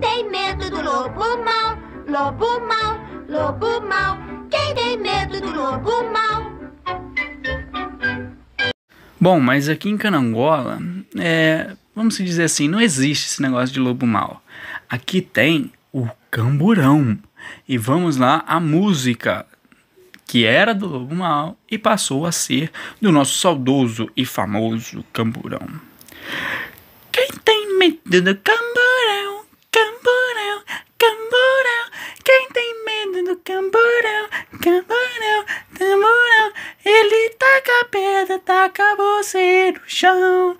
tem medo do lobo mau? Lobo mau, lobo mau. Quem tem medo do lobo mau? Bom, mas aqui em Canangola, é, vamos dizer assim, não existe esse negócio de lobo mau. Aqui tem o camburão. E vamos lá a música que era do lobo mau e passou a ser do nosso saudoso e famoso camburão. Quem tem medo do camburão? Camarão, camarão, ele taca a pedra, taca você no chão.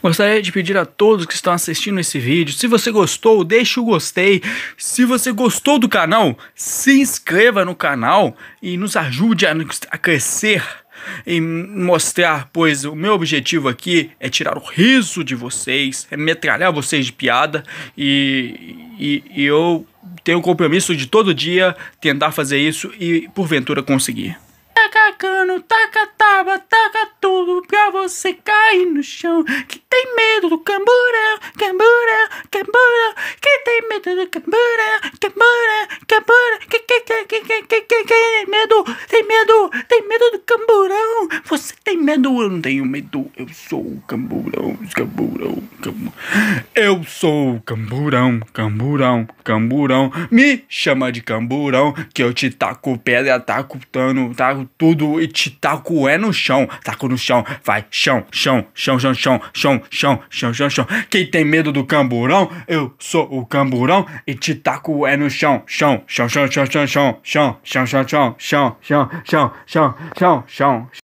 Gostaria de pedir a todos que estão assistindo esse vídeo, se você gostou, deixe o gostei. Se você gostou do canal, se inscreva no canal e nos ajude a, a crescer e mostrar, pois o meu objetivo aqui é tirar o riso de vocês, é metralhar vocês de piada e, e, e eu tem o compromisso de todo dia tentar fazer isso e porventura conseguir. Taca cano, taca taca tudo pra você cair no chão. Que tem medo do Que tem medo do Que medo, tem medo, tem medo do camburão. Você tem medo? Eu não tenho medo. Eu sou o camburão, camburão, camburão. Eu sou o camburão, camburão, camburão. Me chama de camburão, que eu te taco pedra, taco tano, taco tudo e te taco é no chão. Taco no chão, vai, chão, chão, chão, chão, chão, chão, chão, chão, chão, chão. Quem tem medo do camburão? Eu sou o camburão e te taco é no chão, chão, chão, chão, chão, chão, chão. chant, chant, chant, chant, chant, chant, chant, chant, chant,